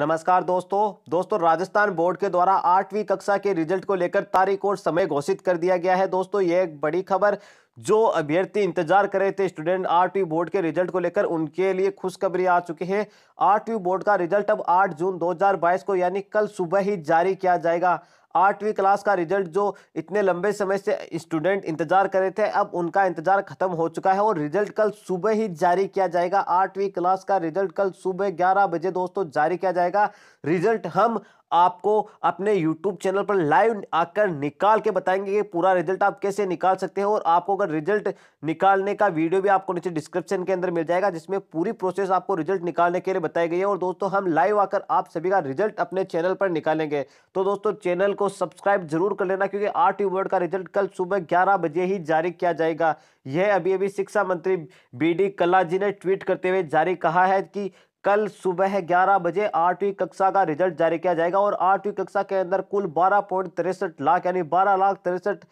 नमस्कार दोस्तों दोस्तों राजस्थान बोर्ड के द्वारा आठवीं कक्षा के रिजल्ट को लेकर तारीख और समय घोषित कर दिया गया है दोस्तों ये एक बड़ी खबर जो अभ्यर्थी इंतजार कर रहे थे स्टूडेंट आठवीं बोर्ड के रिजल्ट को लेकर उनके लिए खुशखबरी आ चुकी है आठवीं बोर्ड का रिजल्ट अब 8 जून 2022 को यानी कल सुबह ही जारी किया जाएगा आठवीं क्लास का रिजल्ट जो इतने लंबे समय से स्टूडेंट इंतजार कर रहे थे अब उनका इंतजार खत्म हो चुका है और रिजल्ट कल सुबह ही जारी किया जाएगा आठवीं क्लास का रिजल्ट कल सुबह ग्यारह बजे दोस्तों जारी किया जाएगा रिजल्ट हम आपको अपने यूट्यूब चैनल पर लाइव आकर निकाल के बताएंगे कि पूरा रिजल्ट आप कैसे निकाल सकते हो और आपको अगर रिजल्ट निकालने का वीडियो भी आपको नीचे डिस्क्रिप्शन के अंदर मिल जाएगा जिसमें पूरी प्रोसेस आपको रिजल्ट निकालने के लिए बताई गई है और दोस्तों हम लाइव आकर आप सभी का रिजल्ट अपने चैनल पर निकालेंगे तो दोस्तों चैनल को सब्सक्राइब जरूर कर लेना क्योंकि आठ यूबर्ड का रिजल्ट कल सुबह ग्यारह बजे ही जारी किया जाएगा यह अभी अभी शिक्षा मंत्री बी डी कल्ला जी ने ट्वीट करते हुए जारी कहा है कि कल सुबह 11 बजे आठवीं कक्षा का रिजल्ट जारी किया जाएगा और आठवीं कक्षा के अंदर कुल बारह पॉइंट तिरसठ लाख यानी बारह लाख तिरसठ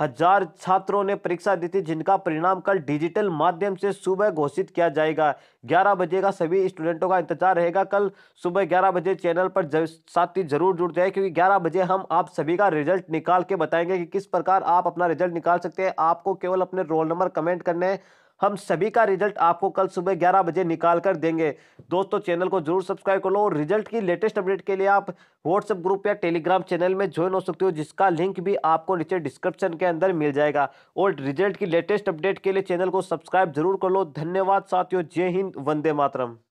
हजार छात्रों ने परीक्षा दी थी जिनका परिणाम कल डिजिटल माध्यम से सुबह घोषित किया जाएगा 11 बजे का सभी स्टूडेंटों का इंतजार रहेगा कल सुबह 11 बजे चैनल पर साथी जरूर जुड़ जाए क्योंकि 11 बजे हम आप सभी का रिजल्ट निकाल के बताएंगे कि किस प्रकार आप अपना रिजल्ट निकाल सकते हैं आपको केवल अपने रोल नंबर कमेंट करने हैं हम सभी का रिजल्ट आपको कल सुबह ग्यारह बजे निकाल कर देंगे दोस्तों चैनल को जरूर सब्सक्राइब कर लो और रिजल्ट की लेटेस्ट अपडेट के लिए आप व्हाट्सएप ग्रुप या टेलीग्राम चैनल में ज्वाइन हो सकते हो जिसका लिंक भी आपको नीचे डिस्क्रिप्शन के अंदर मिल जाएगा और रिजल्ट की लेटेस्ट अपडेट के लिए चैनल को सब्सक्राइब जरूर कर लो धन्यवाद साथियों जय हिंद वंदे मातरम